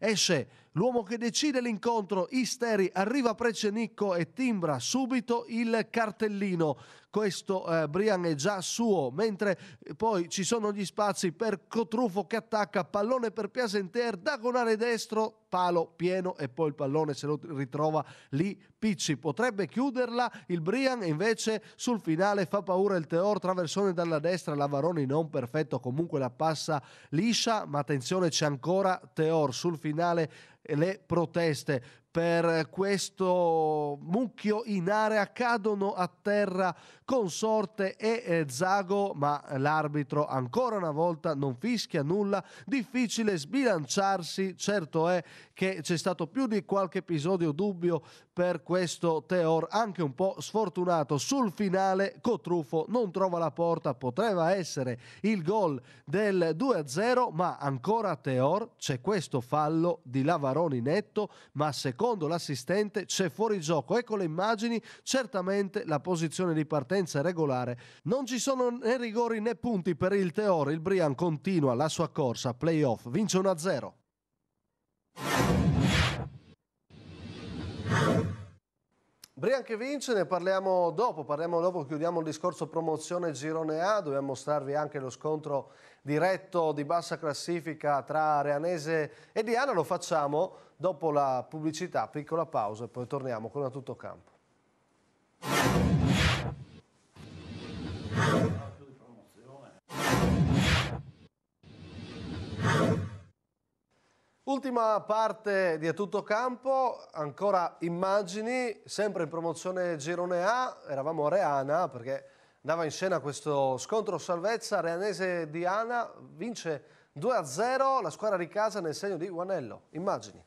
S1: esce L'uomo che decide l'incontro, Isteri, arriva Precenicco e timbra subito il cartellino. Questo eh, Brian è già suo, mentre eh, poi ci sono gli spazi per Cotrufo che attacca, pallone per Piasenter, diagonale destro, palo pieno e poi il pallone se lo ritrova lì Picci. Potrebbe chiuderla il Brian, invece sul finale fa paura il Teor, traversone dalla destra, Lavaroni non perfetto, comunque la passa liscia, ma attenzione c'è ancora Teor sul finale le proteste per questo mucchio in area, cadono a terra Consorte e eh, Zago, ma l'arbitro ancora una volta non fischia nulla, difficile sbilanciarsi, certo è che c'è stato più di qualche episodio dubbio per questo Teor, anche un po' sfortunato sul finale, Cotrufo non trova la porta, poteva essere il gol del 2-0, ma ancora Teor c'è questo fallo di Lavaroni netto, ma secondo secondo l'assistente c'è fuori gioco. Ecco le immagini, certamente la posizione di partenza è regolare. Non ci sono né rigori né punti per il Teore, il Brian continua la sua corsa playoff, vince 1-0. Brian che vince, ne parliamo dopo, parliamo dopo, chiudiamo il discorso promozione girone A, dobbiamo mostrarvi anche lo scontro diretto di bassa classifica tra Reanese e Diana lo facciamo dopo la pubblicità, piccola pausa e poi torniamo con a tutto campo. Ultima parte di A Tutto Campo, ancora immagini, sempre in promozione Girone A, eravamo a Reana perché andava in scena questo scontro salvezza, Reanese Diana vince 2-0, la squadra di casa nel segno di Guanello. Immagini.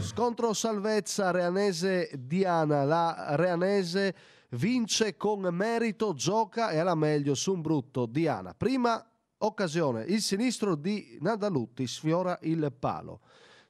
S1: Scontro salvezza Reanese Diana, la Reanese vince con merito, gioca e alla meglio su un brutto Diana. Prima occasione, il sinistro di Nadalutti sfiora il palo.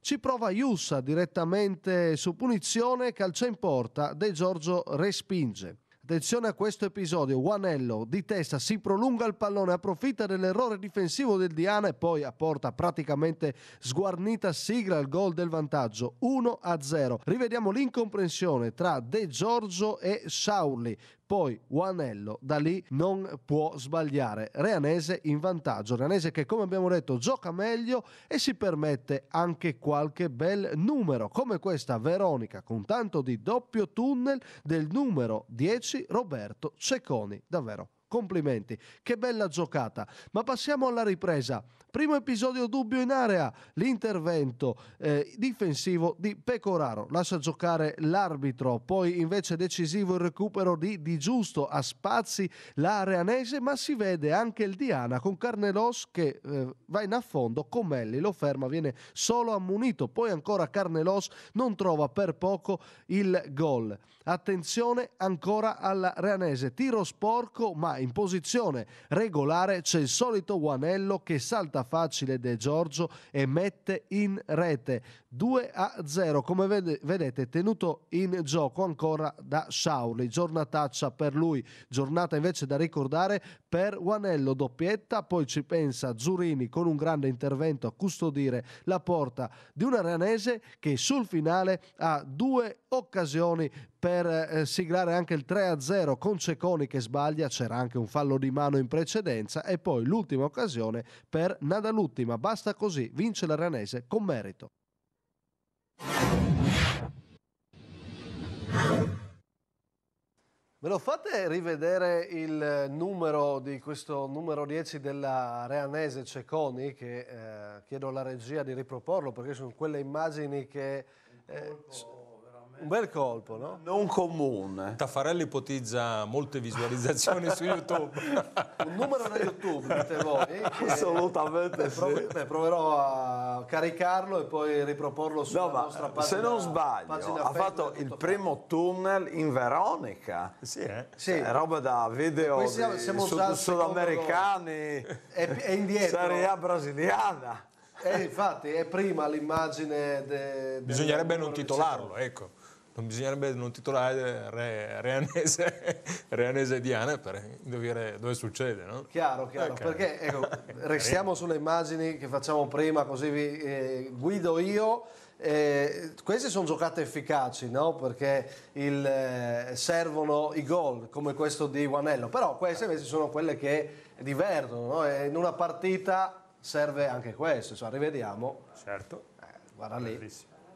S1: Ci prova Jussa direttamente su punizione, calcia in porta, De Giorgio respinge. Attenzione a questo episodio, Juanello di testa si prolunga il pallone, approfitta dell'errore difensivo del Diana e poi a porta praticamente sguarnita sigla il gol del vantaggio 1-0. Rivediamo l'incomprensione tra De Giorgio e Sauli poi Juanello da lì non può sbagliare. Reanese in vantaggio, Reanese che come abbiamo detto gioca meglio e si permette anche qualche bel numero come questa Veronica con tanto di doppio tunnel del numero 10 Roberto Cecconi, davvero complimenti, che bella giocata. Ma passiamo alla ripresa. Primo episodio dubbio in area, l'intervento eh, difensivo di Pecoraro, lascia giocare l'arbitro, poi invece decisivo il recupero di Di Giusto a spazi l'areanese, ma si vede anche il Diana con Carnelos che eh, va in affondo, Comelli lo ferma, viene solo ammunito, poi ancora Carnelos non trova per poco il gol. Attenzione ancora alla Reanese, tiro sporco ma in posizione regolare c'è il solito Guanello che salta facile De Giorgio e mette in rete 2 a 0 come vedete tenuto in gioco ancora da Shauli giornataccia per lui giornata invece da ricordare per Juanello doppietta, poi ci pensa Zurini con un grande intervento a custodire la porta di un aranese che sul finale ha due occasioni per eh, siglare anche il 3-0 con Cecconi che sbaglia, c'era anche un fallo di mano in precedenza e poi l'ultima occasione per Nadalutti, ma basta così, vince l'aranese con merito. Me lo fate rivedere il eh, numero di questo numero 10 della Reanese Cecconi che eh, chiedo alla regia di riproporlo perché sono quelle immagini che eh, un bel colpo, no?
S2: Non comune. Taffarelli ipotizza molte visualizzazioni su YouTube.
S1: Un numero da YouTube, dite voi. Assolutamente eh, sì. Prov proverò a caricarlo e poi riproporlo sulla no, nostra pagina. Se non sbaglio, ha fatto
S3: il primo tunnel in Veronica. Sì, eh? Cioè, sì. Cioè, roba da video siamo, siamo sud sudamericani.
S1: È, è indietro. Serie A brasiliana. Eh, infatti è prima l'immagine. De, Bisognerebbe non titolarlo,
S2: ecco non bisognerebbe non titolare Re, Reanese, Reanese Diana per indovire dove succede, no?
S1: Chiaro, chiaro, okay. perché ecco, restiamo sulle immagini che facciamo prima, così vi eh, guido io. Eh, queste sono giocate efficaci no? perché il, eh, servono i gol come questo di Juanello, però queste invece sono quelle che divertono no? in una partita serve anche questo cioè, rivediamo certo eh, guarda lì ha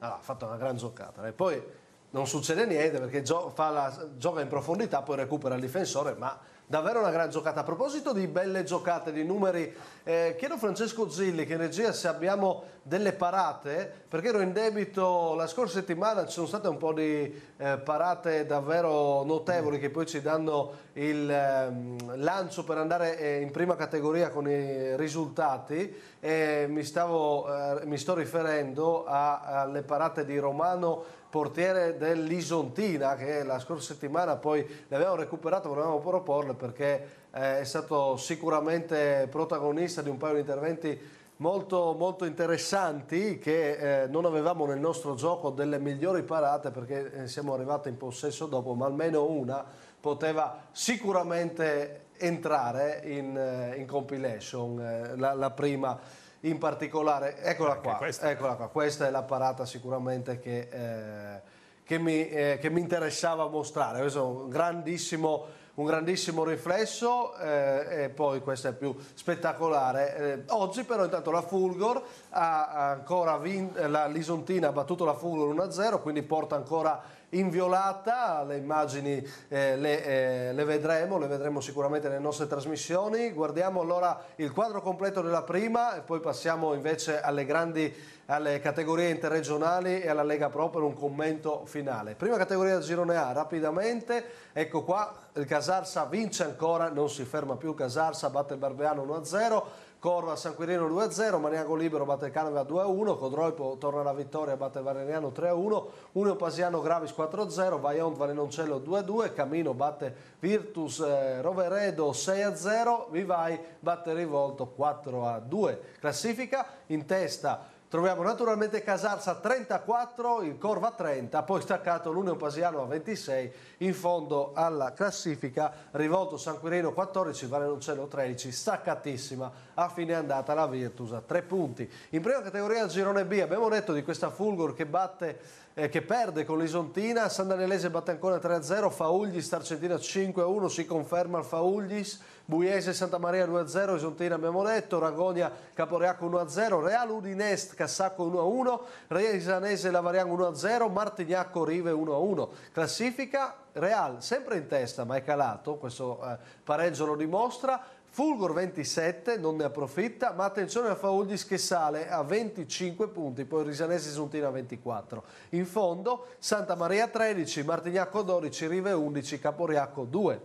S1: allora, fatto una gran giocata e poi non succede niente perché gio la, gioca in profondità, poi recupera il difensore, ma davvero una gran giocata. A proposito di belle giocate, di numeri, eh, chiedo a Francesco Zilli che in regia se abbiamo delle parate, perché ero in debito la scorsa settimana, ci sono state un po' di eh, parate davvero notevoli mm. che poi ci danno il eh, lancio per andare eh, in prima categoria con i risultati. Mi, stavo, eh, mi, sto riferendo a, alle parate di Romano portiere dell'Isontina che la scorsa settimana poi l'abbiamo recuperato, volevamo proporle perché eh, è stato sicuramente protagonista di un paio di interventi molto, molto interessanti che eh, non avevamo nel nostro gioco delle migliori parate perché eh, siamo arrivati in possesso dopo, ma almeno una poteva sicuramente entrare in, in compilation, la, la prima in particolare, eccola qua, questa. eccola qua, questa è la parata sicuramente che, eh, che, mi, eh, che mi, interessava mostrare, questo è un grandissimo, un grandissimo riflesso eh, e poi questa è più spettacolare. Eh, oggi però intanto la Fulgor ha ancora vinto, l'Isontina ha battuto la Fulur 1-0, quindi porta ancora inviolata, le immagini eh, le, eh, le, vedremo, le vedremo sicuramente nelle nostre trasmissioni. Guardiamo allora il quadro completo della prima e poi passiamo invece alle grandi, alle categorie interregionali e alla Lega Pro per un commento finale. Prima categoria del girone A, rapidamente, ecco qua, il Casarsa vince ancora, non si ferma più, Casarsa batte il Barbeano 1-0. Corva San Quirino 2-0, Maniago Libero batte il Canova 2-1, Codroipo torna alla vittoria batte Vareniano 3-1, Unio Pasiano Gravis 4-0, Vaiont Valenoncello 2-2, Camino batte Virtus eh, Roveredo 6-0, Vivai batte Rivolto 4-2. Classifica in testa Troviamo naturalmente Casarsa a 34, in Corva a 30, poi staccato l'Unione Pasiano a 26, in fondo alla classifica Rivolto San Quirino 14, Valenoncello 13, staccatissima a fine andata la Virtus a 3 punti. In prima categoria il girone B abbiamo detto di questa Fulgor che batte eh, che perde con l'Isontina, San Danielese batte ancora 3-0, Fauglis Argentina 5-1, si conferma il Fauglis, Buiese Santa Maria 2-0, Isontina abbiamo detto, Ragonia Caporeaco 1-0, Real Udinest Cassacco 1-1, Reisanese Lavariano 1-0, Martignacco Rive 1-1. Classifica Real sempre in testa ma è calato, questo eh, pareggio lo dimostra, Fulgor 27 non ne approfitta, ma attenzione a Fauldis che sale a 25 punti, poi Risanesi Suntina a 24. In fondo Santa Maria 13, Martignacco 12, Rive 11, Caporiacco 2.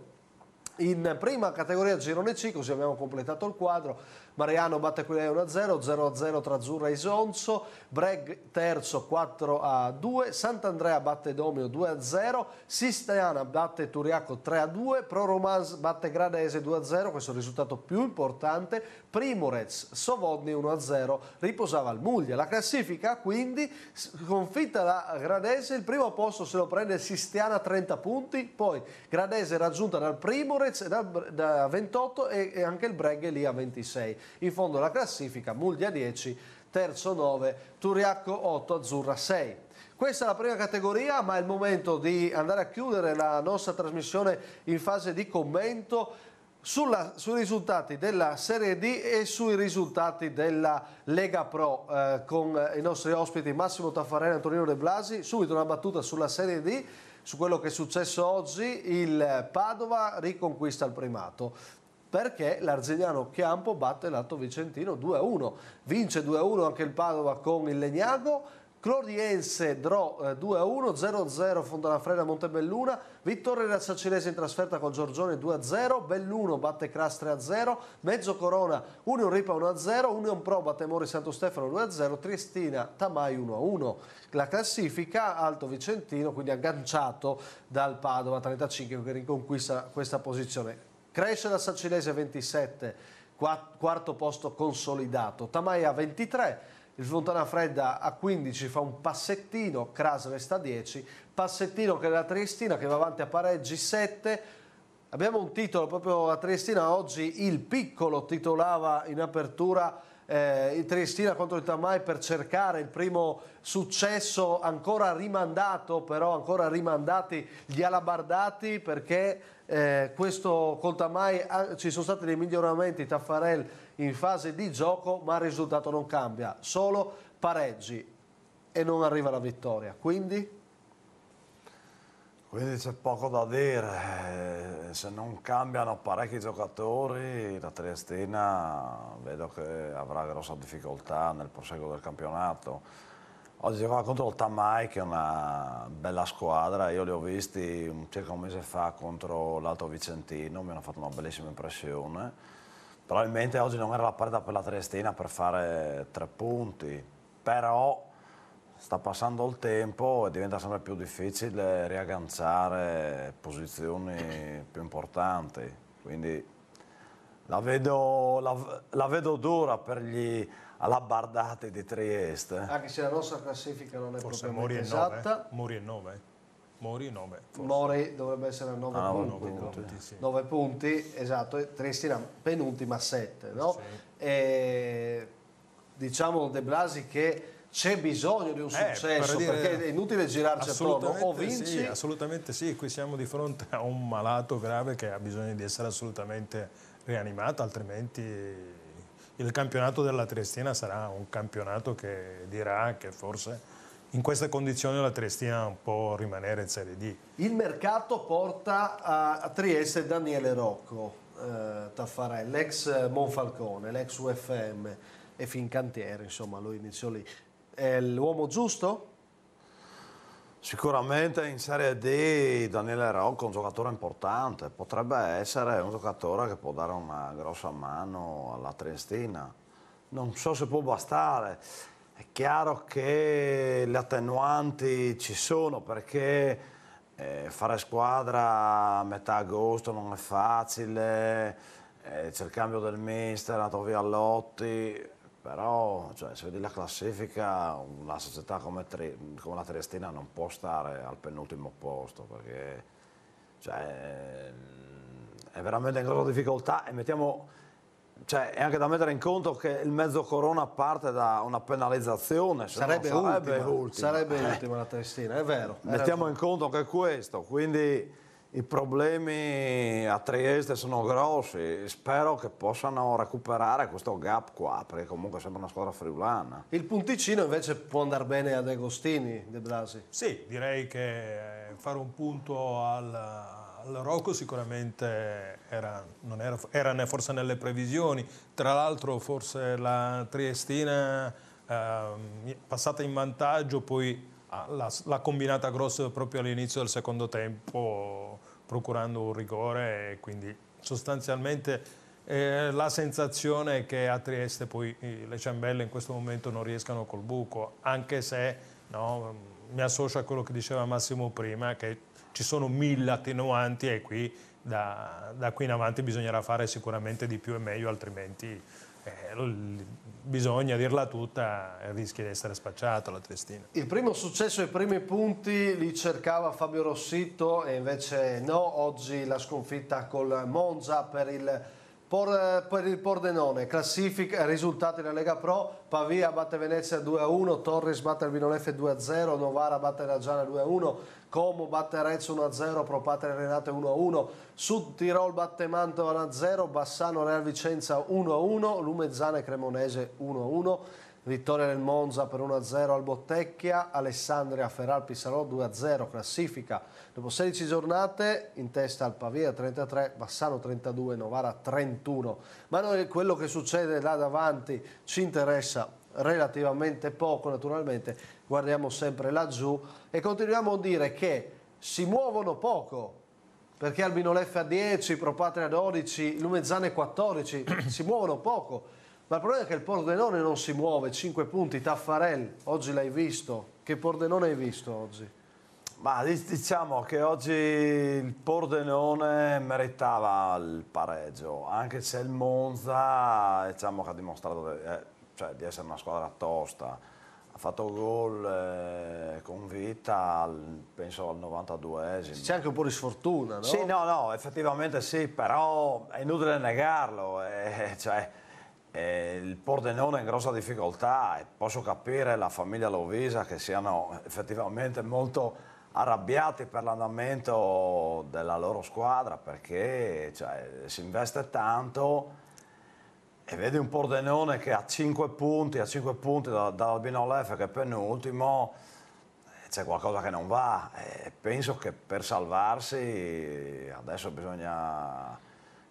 S1: In prima categoria girone C, così abbiamo completato il quadro, Mariano batte Quirei 1-0, 0-0 tra Azzurra e Isonzo, Breg terzo 4-2, Sant'Andrea batte Domio 2-0, Sistiana batte Turiaco 3-2, Pro Romans batte Gradese 2-0, questo è il risultato più importante, Primorez Sovodni 1-0, riposava il Muglia. La classifica quindi sconfitta la Gradese, il primo posto se lo prende Sisteana 30 punti, poi Gradese raggiunta dal Primorez da, 28 e, e anche il Breg lì a 26 in fondo alla classifica, Muldia 10, terzo 9, Turiacco 8, Azzurra 6. Questa è la prima categoria, ma è il momento di andare a chiudere la nostra trasmissione in fase di commento sulla, sui risultati della Serie D e sui risultati della Lega Pro eh, con i nostri ospiti Massimo Taffarelli e Antonino De Blasi. Subito una battuta sulla Serie D, su quello che è successo oggi, il Padova riconquista il primato perché l'Arzignano Chiampo batte l'Alto Vicentino 2-1. Vince 2-1 anche il Padova con il Legnago. Cloriense Dro eh, 2-1, 0-0 Fontanafrena Montebelluna, vittoria della Sacinese in trasferta con Giorgione 2-0, Belluno batte Cras 3-0, Mezzo Corona Union Ripa 1-0, Union Pro batte Mori Santo Stefano 2-0, Triestina Tamai 1-1. La classifica Alto Vicentino quindi agganciato dal Padova 35 che riconquista questa posizione. Cresce la Sacilese a 27, quarto posto consolidato. Tamaia a 23, il Fontana Fredda a 15 fa un passettino, Cras resta a 10, passettino che è la Triestina che va avanti a pareggi 7, Abbiamo un titolo, proprio la Triestina oggi, il piccolo titolava in apertura eh, il Triestina contro il Tamai per cercare il primo successo ancora rimandato, però ancora rimandati gli alabardati perché eh, questo Contamai, ah, ci sono stati dei miglioramenti Taffarel in fase di gioco ma il risultato non cambia, solo pareggi e non arriva la vittoria, quindi?
S3: Quindi c'è poco da dire, eh, se non cambiano parecchi giocatori la Triestina vedo che avrà grossa difficoltà nel proseguo del campionato Oggi giocava contro il Tamai che è una bella squadra, io li ho visti circa un mese fa contro l'Alto Vicentino, mi hanno fatto una bellissima impressione. Probabilmente oggi non era la partita per la Triestina per fare tre punti, però sta passando il tempo e diventa sempre più difficile riagganciare posizioni più importanti. Quindi la vedo, la, la vedo dura per gli alla Bardate di Trieste. Anche
S1: se la nostra classifica non è forse Mori esatta. 9. Mori è 9. Mori 9. Forse. Mori dovrebbe essere 9 ah, punti. 9 punti, sì. 9 punti, esatto. E era penultima 7. No? E, diciamo De Blasi che c'è bisogno di un eh, successo per dire, perché è inutile girarci attorno o vinci sì,
S2: assolutamente sì qui siamo di fronte a un malato grave che ha bisogno di essere assolutamente rianimato altrimenti il campionato della Triestina sarà un campionato che dirà che forse in queste condizioni la
S1: Triestina può rimanere in Serie D. Il mercato porta a Trieste Daniele Rocco, eh, Taffarel, l'ex Monfalcone, l'ex UFM e Fincantieri, insomma lui iniziò lì. È l'uomo giusto?
S3: Sicuramente in Serie D Daniele Rocco è un giocatore importante, potrebbe essere un giocatore che può dare una grossa mano alla Triestina. Non so se può bastare. È chiaro che le attenuanti ci sono perché eh, fare squadra a metà agosto non è facile, eh, c'è il cambio del mister, è andato via Lotti, però cioè, se vedi la classifica una società come, tri, come, la Triestina non può stare al penultimo posto perché cioè, è veramente in grossa difficoltà e mettiamo, cioè, è anche da mettere in conto che il mezzo corona parte da una penalizzazione sarebbe, no, sarebbe, ultima, ultima. sarebbe eh. ultima la Triestina, è vero mettiamo in conto anche questo quindi i problemi a Trieste sono grossi, spero che possano recuperare questo gap qua, perché comunque
S1: sembra una squadra friulana. Il punticino invece può andare bene ad Agostini, De Blasi? Sì,
S2: direi che eh, fare un punto al, al Rocco sicuramente era, era, era, forse nelle previsioni, tra l'altro forse la Triestina eh, passata in vantaggio poi ah, la combinata grosso proprio all'inizio del secondo tempo procurando un rigore e quindi sostanzialmente eh, la sensazione è che a Trieste poi eh, le ciambelle in questo momento non riescano col buco, anche se no, mi associo a quello che diceva Massimo prima, che ci sono mille attenuanti e qui da, da qui in avanti bisognerà fare sicuramente di più e meglio, altrimenti eh, bisogna dirla tutta, rischia di essere spacciato la Triestina.
S1: Il primo successo, i primi punti li cercava Fabio Rossito e invece no, oggi la sconfitta col Monza per il, Por, per il Pordenone. Classifica, risultati della Lega Pro, Pavia batte Venezia 2-1, Torres batte il Vinolef 2-0, Novara batte la Giana 2-1, Como batte Arezzo 1-0, Pro Patria Renate 1-1, Sud Tirol batte Mantova 1-0, Bassano Real Vicenza 1-1, Lumezzane Cremonese 1-1, vittoria del Monza per 1-0 al Bottecchia, Alessandria Ferral Pissarò 2-0, classifica dopo 16 giornate, in testa al Pavia 33, Bassano 32, Novara 31. Ma noi quello che succede là davanti ci interessa relativamente poco naturalmente guardiamo sempre laggiù e continuiamo a dire che si muovono poco perché Albino Leffe a 10, Pro Patria 12, Lumezzane 14, si muovono poco. Ma il problema è che il Pordenone non si muove, 5 punti, Taffarel, oggi l'hai visto. Che Pordenone hai visto oggi? Ma diciamo che oggi il Pordenone meritava
S3: il pareggio, anche se il Monza diciamo che ha dimostrato eh, cioè, di essere una squadra tosta ha fatto gol eh, con vita al, penso al 92esimo.
S1: C'è anche un po' di sfortuna, no? Sì, no,
S3: no, effettivamente sì, però è inutile negarlo. Eh, eh cioè, eh, il Pordenone è in grossa difficoltà posso capire la famiglia Lovisa che siano effettivamente molto arrabbiati per l'andamento della loro squadra perché cioè, si investe tanto e vedi un Pordenone che ha 5 punti, a 5 punti dall'Albino da Lef che è penultimo, c'è qualcosa che non va. E penso che per salvarsi adesso bisogna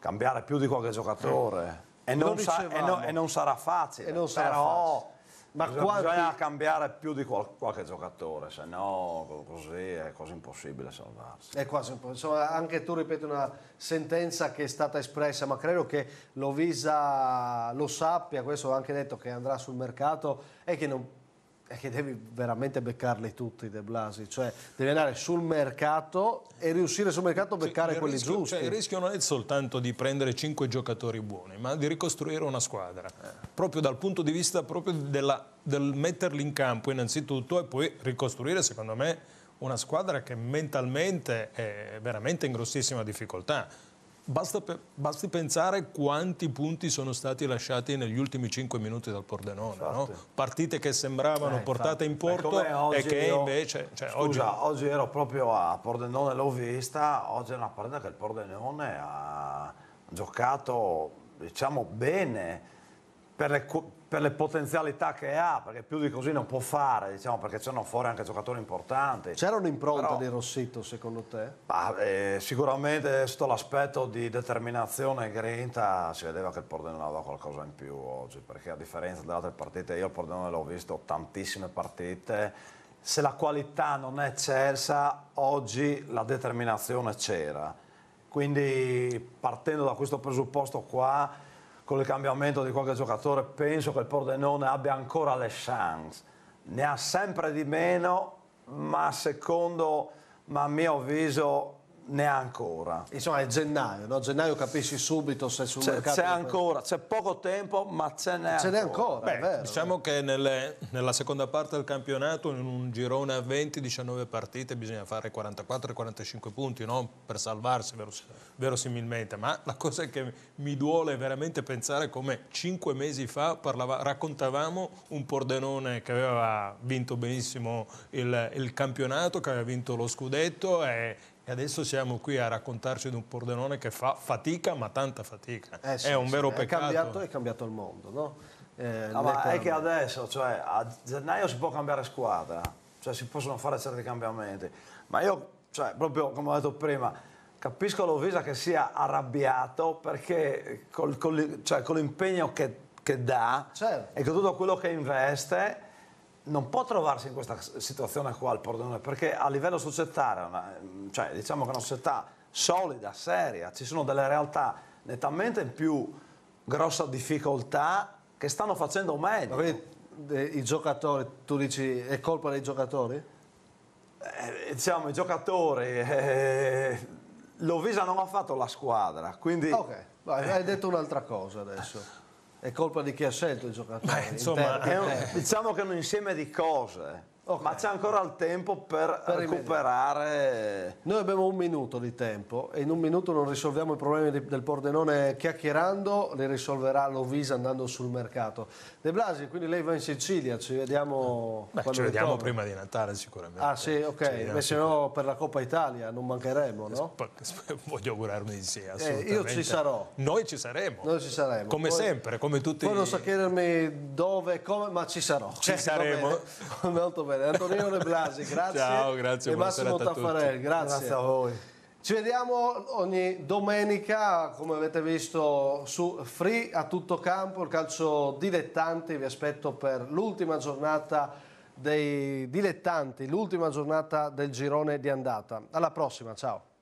S3: cambiare più di qualche giocatore. Eh. E, non sa, e, no, e non, sarà facile, non sarà però facile. Ma bisogna, quanti... bisogna cambiare più di qual, qualche giocatore, se no così è quasi impossibile salvarsi.
S1: È quasi impossibile. Insomma, anche tu ripeti una sentenza che è stata espressa, ma credo che Lovisa lo sappia, questo ho anche detto che andrà sul mercato e che non è che devi veramente beccarli tutti De Blasi, cioè devi andare sul mercato e riuscire sul mercato a beccare cioè, quelli rischio, giusti. Cioè, il rischio
S2: non è soltanto di prendere 5 giocatori buoni, ma di ricostruire una squadra, eh. proprio dal punto di vista della, del metterli in campo innanzitutto e poi ricostruire secondo me una squadra che mentalmente è veramente in grossissima difficoltà Basta, basti pensare quanti punti sono stati lasciati negli ultimi 5 minuti dal Pordenone, no? partite che sembravano eh, portate in porto e che io, invece... Cioè, scusa,
S3: oggi... oggi... ero proprio a Pordenone, l'ho vista, oggi è una partita che il Pordenone ha giocato diciamo bene per le per le potenzialità che ha, perché più di così non può fare, diciamo, perché c'erano fuori anche giocatori importanti. C'era un'impronta Però,
S1: di Rossito, secondo te?
S3: Bah, eh, sicuramente sotto l'aspetto di determinazione e grinta si vedeva che il Pordenone aveva qualcosa in più oggi, perché a differenza delle altre partite, io il Pordenone l'ho visto tantissime partite, se la qualità non è eccelsa, oggi la determinazione c'era. Quindi partendo da questo presupposto qua con il cambiamento di qualche giocatore, penso che il Pordenone abbia ancora le chance. Ne ha sempre di meno, ma secondo, ma a mio avviso, neanche ora. Insomma è gennaio, no? gennaio capisci subito se sul mercato... C'è ancora, c'è poco tempo ma ce n'è ancora. ancora Beh, vero,
S2: diciamo che nelle, nella seconda parte del campionato in un girone a 20-19 partite bisogna fare 44-45 punti no? per salvarsi veros verosimilmente, ma la cosa che mi duole veramente pensare come 5 mesi fa parlava, raccontavamo un Pordenone che aveva vinto benissimo il, il campionato, che aveva vinto lo scudetto e e adesso siamo qui a raccontarci di un Pordenone che fa fatica, ma tanta fatica. Eh sì, è un vero sì, peccato. È cambiato,
S1: è cambiato il mondo, no? Eh, ah, ma è che
S3: adesso, cioè, a gennaio si può cambiare squadra, cioè si possono fare certi cambiamenti. Ma io, cioè, proprio come ho detto prima, capisco Lovisa che sia arrabbiato perché col, col, cioè, con l'impegno che, che dà certo. e con tutto quello che investe non può trovarsi in questa situazione qua il Pordenone perché a livello societario, mm, cioè diciamo che è una società solida, seria, ci sono delle realtà nettamente in più grossa difficoltà che stanno facendo meglio. Eh, i giocatori, tu dici, è colpa dei giocatori? Eh, diciamo, i giocatori... Eh, Lovisa non ha fatto la squadra,
S1: quindi... Ok, Vai, hai detto un'altra cosa adesso. È colpa di chi ha scelto il giocatore. Beh, insomma, è un,
S3: diciamo che è un insieme di cose
S1: Okay. Ma c'è ancora il tempo per, per recuperare. Noi abbiamo un minuto di tempo e in un minuto non risolviamo i problemi del Pordenone chiacchierando, li risolverà Lovisa andando sul mercato. De Blasi, quindi lei va in Sicilia, ci vediamo. Beh, ci vediamo ritorno. prima di
S2: Natale sicuramente.
S1: Ah sì, ok, ma se no per la Coppa Italia non mancheremo, no?
S2: Voglio
S1: augurarmi di sì, assolutamente. Eh, io ci sarò. Noi ci saremo. Noi ci saremo. Come poi, sempre, come tutti. Poi non so chiedermi dove, come, ma ci sarò. Ci saremo. Molto bene bene. Antonino De Blasi, grazie. Ciao, grazie. E Massimo Taffarel, grazie. Grazie a voi. Ci vediamo ogni domenica, come avete visto, su Free a tutto campo, il calcio dilettanti. Vi aspetto per l'ultima giornata dei dilettanti, l'ultima giornata del girone di andata. Alla prossima, ciao.